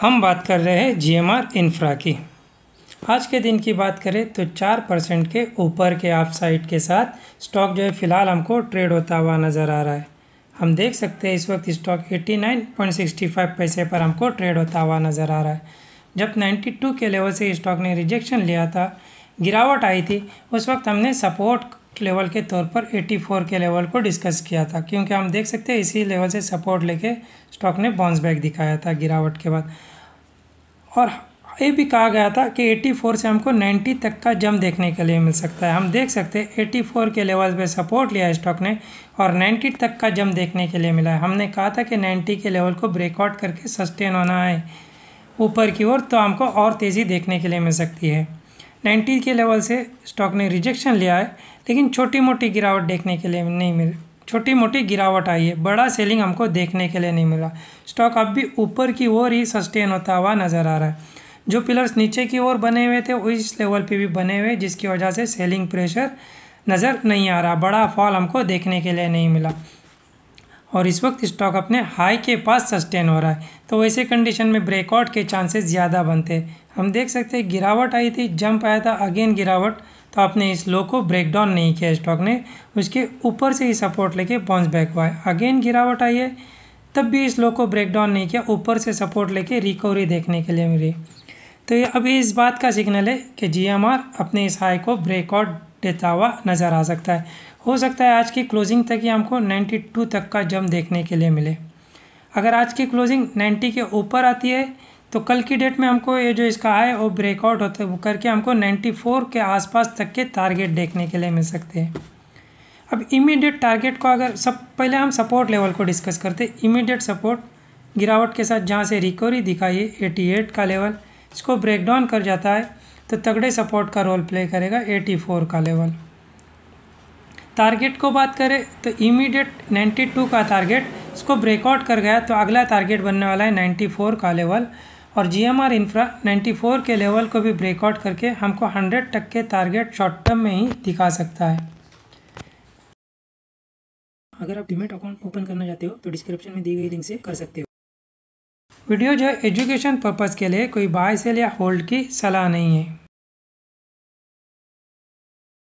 हम बात कर रहे हैं जीएमआर इंफ्रा की आज के दिन की बात करें तो चार परसेंट के ऊपर के आप साइड के साथ स्टॉक जो है फ़िलहाल हमको ट्रेड होता हुआ नज़र आ रहा है हम देख सकते हैं इस वक्त स्टॉक 89.65 पैसे पर हमको ट्रेड होता हुआ नज़र आ रहा है जब 92 के लेवल से स्टॉक ने रिजेक्शन लिया था गिरावट आई थी उस वक्त हमने सपोर्ट लेवल के तौर पर 84 के लेवल को डिस्कस किया था क्योंकि हम देख सकते हैं इसी लेवल से सपोर्ट लेके स्टॉक ने बाउंस बैक दिखाया था गिरावट के बाद और ये भी कहा गया था कि 84 से हमको 90 तक का जम देखने के लिए मिल सकता है हम देख सकते हैं 84 के लेवल पे सपोर्ट लिया है स्टॉक ने और 90 तक का जम देखने के लिए मिला है हमने कहा था कि 90 के लेवल को ब्रेकआउट करके सस्टेन होना है ऊपर की ओर तो हमको और तेज़ी देखने के लिए मिल सकती है नाइन्टी के लेवल से स्टॉक ने रिजेक्शन लिया है लेकिन छोटी मोटी गिरावट देखने के लिए नहीं मिल छोटी मोटी गिरावट आई है बड़ा सेलिंग हमको देखने के लिए नहीं मिला स्टॉक अब भी ऊपर की ओर ही सस्टेन होता हुआ नज़र आ रहा है जो पिलर्स नीचे की ओर बने हुए थे उस लेवल पे भी बने हुए जिसकी वजह से सेलिंग प्रेशर नज़र नहीं आ रहा बड़ा फॉल हमको देखने के लिए नहीं मिला और इस वक्त स्टॉक अपने हाई के पास सस्टेन हो रहा है तो वैसे कंडीशन में ब्रेकआउट के चांसेस ज़्यादा बनते हम देख सकते हैं गिरावट आई थी जंप आया था अगेन गिरावट तो आपने इस लो को ब्रेक डाउन नहीं किया स्टॉक ने उसके ऊपर से ही सपोर्ट लेके बाउंस बैक हुआ है अगेन गिरावट आई है तब भी इस लो को ब्रेक डाउन नहीं किया ऊपर से सपोर्ट लेके रिकवरी देखने के लिए मिली तो ये अभी इस बात का सिग्नल है कि जी अपने इस हाई को ब्रेकआउट देता हुआ नज़र आ सकता है हो सकता है आज की क्लोजिंग तक ही हमको 92 तक का जम देखने के लिए मिले अगर आज की क्लोजिंग 90 के ऊपर आती है तो कल की डेट में हमको ये जो इसका है वो ब्रेकआउट होता है करके हमको 94 के आसपास तक के टारगेट देखने के लिए मिल सकते हैं अब इमीडिएट टारगेट को अगर सब पहले हम सपोर्ट लेवल को डिस्कस करते इमीडिएट सपोर्ट गिरावट के साथ जहाँ से रिकवरी दिखाई 88 का लेवल इसको ब्रेक डाउन कर जाता है तो तगड़े सपोर्ट का रोल प्ले करेगा एटी का लेवल टारगेट को बात करें तो इमीडिएट 92 का टारगेट इसको ब्रेकआउट कर गया तो अगला टारगेट बनने वाला है 94 का लेवल और G M R infra ninety four के लेवल को भी ब्रेकआउट करके हमको हंड्रेड तक के टारगेट शॉर्ट टर्म में ही दिखा सकता है अगर आप डिमेट अकाउंट ओपन करना चाहते हो तो डिस्क्रिप्शन में दी गई लिंक से कर सकते हो वीडियो जो है एजुकेशन पर्पज़ के लिए कोई बाय सेल या होल्ड की सलाह नहीं है